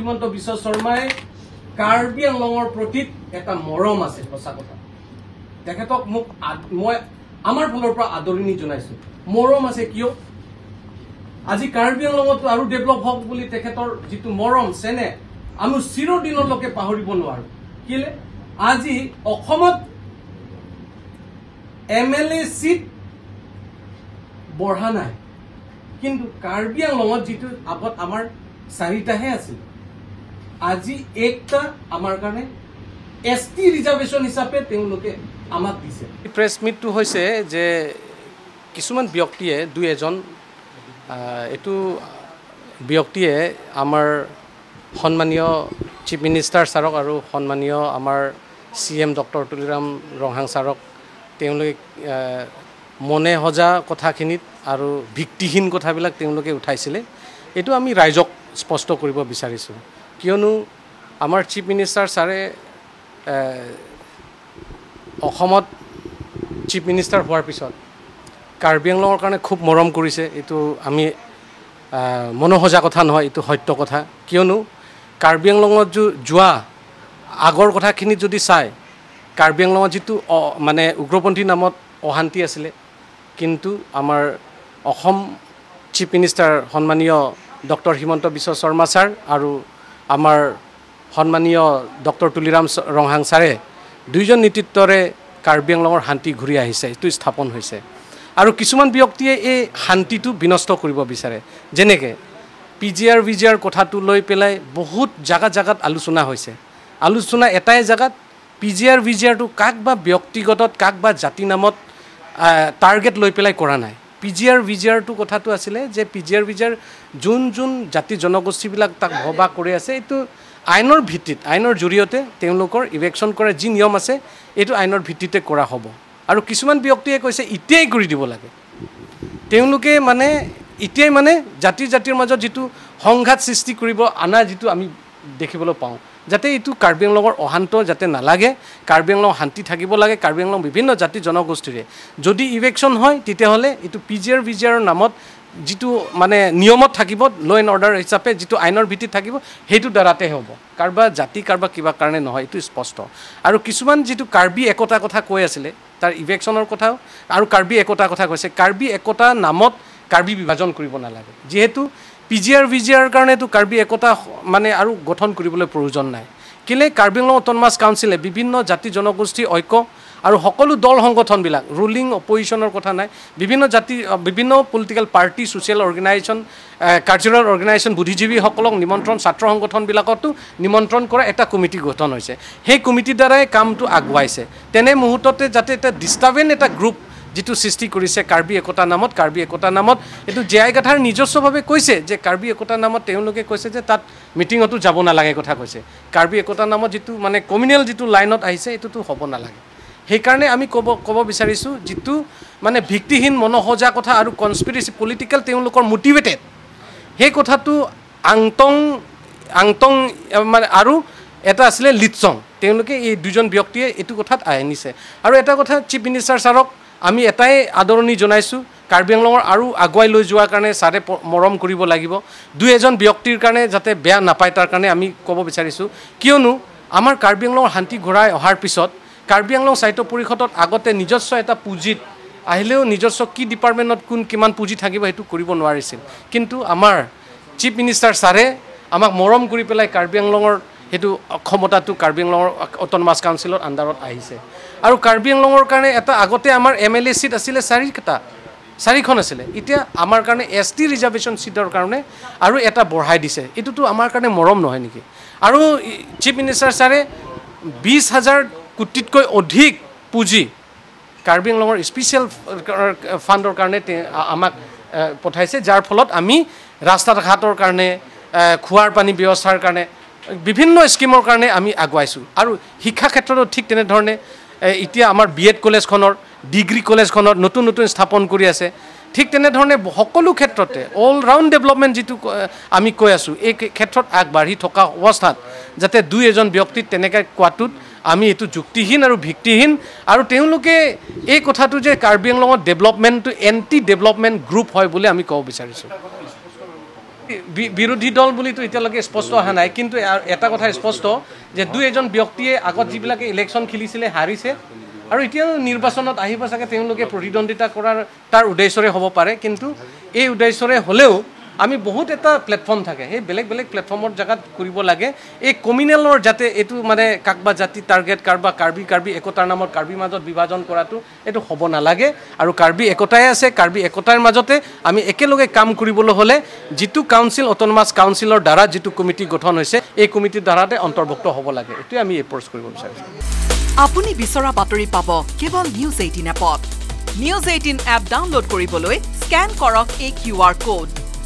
হিমন্ত বিশ্ব শৰ্মাই কাৰ্বি আংলঙৰ প্ৰতি এটা মৰম আছে সঁচা কথা তেখেতক মোক মই আমাৰ ফালৰ পৰা আদৰণি জনাইছো মৰম আছে কিয় আজি কাৰ্বি আংলঙত আৰু ডেভেলপ হওক বুলি তেখেতৰ যিটো মৰম চেনে আমি চিৰদিনলৈকে পাহৰিব নোৱাৰো কেলে আজি অসমত এম এল এ চিট বঢ়া নাই কিন্তু কাৰ্বি আংলঙত যিটো আগত আমাৰ চাৰিটাহে আছিল আজি একটা আমার কারণে এস টি রিজার্ভেশন হিসাবে আমাক দিছে প্রেস মিটটো হৈছে যে কিছুমান ব্যক্তিয়ে দুই এজন এইটো ব্যক্তিয়ে আমাৰ সন্মানীয় চিফ মিনিষ্টাৰ ছাৰক আৰু সন্মানীয় আমাৰ C M doctor Tuliram Ronghang ছাৰক তেওঁলোকে মনে সজা কথাখিনিত আৰু ভিত্তিহীন কথাবিলাক তেওঁলোকে উঠাইছিলে এইটো আমি ৰাইজক স্পষ্ট কৰিব বিচাৰিছোঁ কিয়নো আমাৰ চিফ মিনিষ্টাৰ ছাৰে অসমত চিফ মিনিষ্টাৰ হোৱাৰ পিছত কাৰ্বি আংলঙৰ কাৰণে খুব মৰম কৰিছে এইটো আমি মনোসজা কথা নহয় এইটো সত্য কথা কিয়নো কাৰ্বি আংলঙত যোৱা আগৰ কথাখিনি যদি চাই কাৰ্বি আংলঙত যিটো মানে উগ্ৰপন্থীৰ নামত অশান্তি আছিলে কিন্তু আমাৰ অসম চিফ মিনিষ্টাৰ সন্মানীয় ডক্টৰ হিমন্ত বিশ্ব শৰ্মা ছাৰ আৰু আমাৰ সন্মানীয় ডক্টৰ তুলিৰাম ৰংহাং ছাৰে দুইজন নেতৃত্বৰে কাৰ্বি আংলঙৰ শান্তি ঘূৰি আহিছে এইটো স্থাপন হৈছে আৰু কিছুমান ব্যক্তিয়ে এই শান্তিটো বিনষ্ট কৰিব বিচাৰে যেনেকৈ P G R V G R কথাটো লৈ পেলাই বহুত জেগাত জেগাত আলোচনা হৈছে আলোচনা এটাই জেগাত P G R V G আৰটো কাক বা ব্যক্তিগত কাক বা জাতি নামত টাৰ্গেট লৈ পেলাই কৰা নাই P G R V G আৰটো কথাটো আছিলে যে P G R V G R যোন যোন জাতি জনগোষ্ঠীবিলাক তাক ভবা কৰি আছে এইটো আইনৰ ভিত্তিত আইনৰ জৰিয়তে তেওঁলোকৰ ইলেকশ্যন কৰা যি নিয়ম আছে এইটো আইনৰ ভিত্তিতে কৰা হ'ব আৰু কিছুমান ব্যক্তিয়ে কৈছে এতিয়াই কৰি দিব লাগে তেওঁলোকে মানে এতিয়াই মানে জাতি জাতিৰ মাজত যিটো সংঘাত সৃষ্টি কৰিব অনা যিটো আমি দেখিবলৈ পাওঁ যাতে এইটো কাৰ্বি আংলঙৰ অশান্ত যাতে নালাগে কাৰ্বি আংলং শান্তি থাকিব লাগে কাৰ্বি আংলং বিভিন্ন জাতি জনগোষ্ঠীৰে যদি ইলেকশ্যন হয় তেতিয়াহ'লে এইটো P G R B G আৰৰ নামত যিটো মানে নিয়মত থাকিব ল' এণ্ড অৰ্ডাৰ হিচাপে যিটো আইনৰ ভিত্তিত থাকিব সেইটো দ্বাৰাতে হ'ব কাৰোবাৰ জাতি কাৰোবাৰ কিবা কাৰণে নহয় এইটো স্পষ্ট আৰু কিছুমান যিটো কাৰ্বি একতাৰ কথা কৈ আছিলে তাৰ ইলেকশ্যনৰ কথাও আৰু কাৰ্বি একতাৰ কথা কৈছে কাৰ্বি একতাৰ নামত কাৰ্বি বিভাজন কৰিব নালাগে যিহেতু P G R V G R কাৰণেতো কাৰ্বি একতা মানে আৰু গঠন কৰিবলৈ প্ৰয়োজন নাই কাৰ্বি কাৰ্বিংলং অট'নমাচ কাউন্সিলে বিভিন্ন জাতি জনগোষ্ঠী ঐক্য আৰু সকলো দল সংগঠনবিলাক ৰুলিং অপজিশ্যনৰ কথা নাই বিভিন্ন জাতি বিভিন্ন political party social organization cultural organization বুদ্ধিজীৱীসকলক নিমন্ত্ৰণ ছাত্ৰ সংগঠনবিলাকতো নিমন্ত্ৰণ কৰা এটা কমিটি গঠন হৈছে সেই কমিটিৰ দ্বাৰাই কামটো আগুৱাইছে তেনে মুহূৰ্ততে যাতে এটা ডিষ্টাৰ্বেণ্ট এটা গ্ৰুপ যিটো সৃষ্টি কৰিছে কাৰ্বি একতা নামত কাৰ্বি একতা নামত এইটো জীয়াই কথাৰ নিজস্বভাৱে কৈছে যে কাৰ্বি একতা নামত তেওঁলোকে কৈছে যে তাত মিটিঙতো যাব নালাগে কথা কৈছে কাৰ্বি একতা নামত যিটো মানে কমিউনেল যিটো লাইনত আহিছে এইটোতো হ'ব নালাগে সেইকাৰণে আমি ক'ব ক'ব বিচাৰিছোঁ যিটো মানে ভিত্তিহীন মনসজা কথা আৰু কনস্পিৰেচি পলিটিকেল তেওঁলোকৰ মটিভেটেড সেই কথাটো আংটং আংটং মানে আৰু এটা আছিলে লিটচং তেওঁলোকে এই দুজন ব্যক্তিয়ে এইটো কথাত আনিছে আৰু এটা কথা চিফ মিনিষ্টাৰ ছাৰক আমি এটাই আদৰণি জনাইছোঁ কাৰ্বি আংলঙৰ আৰু আগুৱাই লৈ যোৱাৰ কাৰণে ছাৰে মৰম কৰিব লাগিব দুই এজন ব্যক্তিৰ কাৰণে যাতে বেয়া নাপায় তাৰ কাৰণে আমি ক'ব বিচাৰিছোঁ কিয়নো আমাৰ কাৰ্বি আংলঙৰ শান্তি ঘূৰাই অহাৰ পিছত কাৰ্বি আংলং স্বাস্থ্য পৰিষদত আগতে নিজস্ব এটা পুঁজিত আহিলেও নিজস্ব কি ডিপাৰ্টমেণ্টত কোন কিমান পুঁজি থাকিব সেইটো কৰিব নোৱাৰিছিল কিন্তু আমাৰ চিফ মিনিষ্টাৰ ছাৰে আমাক মৰম কৰি পেলাই কাৰ্বি আংলঙৰ সেইটো ক্ষমতাটো কাৰ্বি আংলঙৰ অট'নমাছ কাউঞ্চিলৰ আণ্ডাৰত আহিছে আৰু কাৰ্বি আংলঙৰ কাৰণে এটা আগতে আমাৰ এম এল এ চিট আছিলে চাৰিটা চাৰিখন আছিলে এতিয়া আমাৰ কাৰণে এছ টি ৰিজাৰ্ভেশ্যন চিটৰ কাৰণে আৰু এটা বঢ়াই দিছে এইটোতো আমাৰ কাৰণে মৰম নহয় নেকি আৰু চিফ মিনিষ্টাৰ ছাৰে বিছ হাজাৰ কোটিতকৈ অধিক পুঁজি কাৰ্বি আংলঙৰ স্পেচিয়েল ফাণ্ডৰ কাৰণে আমাক পঠাইছে যাৰ ফলত আমি ৰাস্তা ঘাটৰ কাৰণে খোৱাৰ পানী ব্যৱস্থাৰ কাৰণে বিভিন্ন স্কীমৰ কাৰণে আমি আগুৱাইছোঁ আৰু শিক্ষা ক্ষেত্ৰতো ঠিক তেনেধৰণে এতিয়া আমাৰ বি এড কলেজখনৰ ডিগ্ৰী কলেজখনত নতুন নতুন স্থাপন কৰি আছে ঠিক তেনেধৰণে সকলো ক্ষেত্ৰতে অলৰাউণ্ড ডেভেলপমেণ্ট যিটো আমি কৈ আছোঁ এই ক্ষেত্ৰত আগবাঢ়ি থকা অৱস্থাত যাতে দুই এজন ব্যক্তিক তেনেকৈ কোৱাটোত আমি এইটো যুক্তিহীন আৰু ভিত্তিহীন আৰু তেওঁলোকে এই কথাটো যে কাৰ্বি আংলঙত ডেভেলপমেণ্টটো এণ্টি ডেভেলপমেণ্ট গ্ৰুপ হয় বুলি আমি ক'ব বিচাৰিছোঁ বিৰোধী দল বুলিতো এতিয়ালৈকে স্পষ্ট অহা নাই কিন্তু এটা কথা স্পষ্ট যে দুই এজন ব্যক্তিয়ে আগত যিবিলাকে ইলেকশ্যন খেলিছিলে হাৰিছে আৰু এতিয়াও নিৰ্বাচনত আহিব চাগে তেওঁলোকে প্ৰতিদ্বন্দ্বিতা কৰাৰ তাৰ উদ্দেশ্যৰে হ'ব পাৰে কিন্তু এই উদ্দেশ্যৰে হ'লেও আমি বহুত এটা প্লেটফৰ্ম থাকে সেই বেলেগ বেলেগ প্লেটফৰ্মৰ জেগাত কৰিব লাগে এই কমিউনেলৰ যাতে এইটো মানে কাকবা জাতি টাৰ্গেট কাৰবা কাৰ্বি কাৰ্বি একতাৰ নামত কাৰ্বিৰ মাজত বিভাজন কৰাটো এইটো হ'ব নালাগে আৰু কাৰ্বি একতাই আছে কাৰ্বি একতাৰ মাজতে আমি একেলগে কাম কৰিবলৈ হ'লে যিটো কাউন্সিল অট'নমাছ কাউন্সিলৰ দ্বাৰা যিটো কমিটি গঠন হৈছে এই কমিটিৰ দ্বাৰাতে অন্তৰ্ভুক্ত হ'ব লাগে এইটোৱে আমি এপ্ৰ'চ কৰিব বিচাৰিছোঁ আপুনি বিচৰা বাতৰি পাব কেৱল নিউজ এইটিন এপত নিউজ এইটিন এপ ডাউনলোড কৰিবলৈ স্কেন কৰক এই কিউ আৰ ক'ড